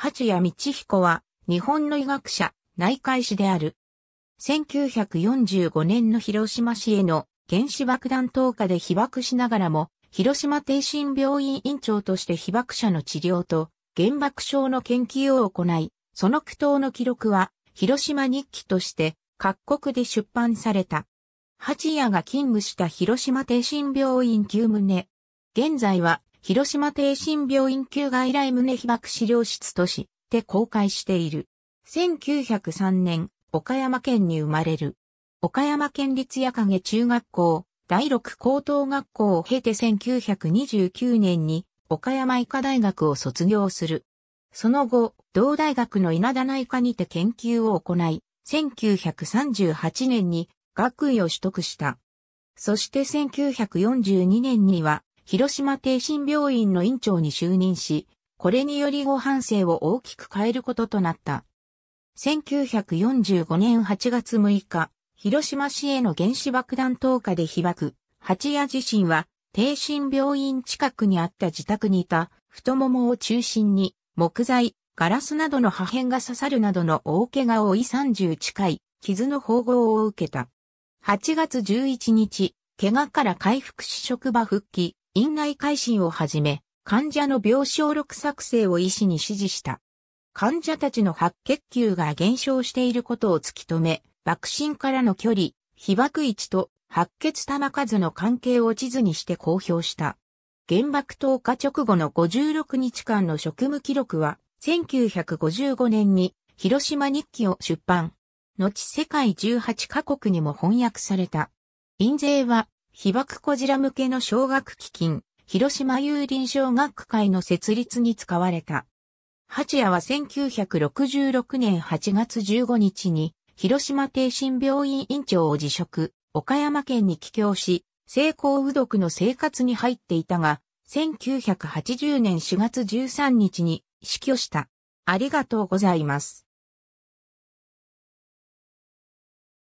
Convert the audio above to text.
八谷道彦は、日本の医学者、内科医師である。1945年の広島市への原子爆弾投下で被爆しながらも、広島帝心病院院長として被爆者の治療と原爆症の研究を行い、その苦闘の記録は広島日記として各国で出版された。八谷が勤務した広島帝心病院9棟。現在は広島帝心病院級外来胸被爆資料室として公開している。1903年、岡山県に生まれる。岡山県立矢影中学校、第六高等学校を経て1929年に岡山医科大学を卒業する。その後、同大学の稲田内科にて研究を行い、1938年に学位を取得した。そして1942年には広島低心病院の院長に就任し、これによりご反省を大きく変えることとなった。1945年8月6日、広島市への原子爆弾投下で被爆、八谷地震は、低心病院近くにあった自宅にいた太ももを中心に、木材、ガラスなどの破片が刺さるなどの大怪我を負い30近い傷の縫合を受けた。8月11日、怪我から回復し職場復帰、院内改心をはじめ、患者の病床録作成を医師に指示した。患者たちの白血球が減少していることを突き止め、爆心からの距離、被爆位置と白血玉数の関係を地図にして公表した。原爆投下直後の56日間の職務記録は、1955年に広島日記を出版。後世界18カ国にも翻訳された。印税は被爆小児ら向けの奨学基金、広島有林奨学会の設立に使われた。八谷は1966年8月15日に、広島帝心病院院長を辞職、岡山県に帰郷し、成功うどくの生活に入っていたが、1980年4月13日に死去した。ありがとうございます。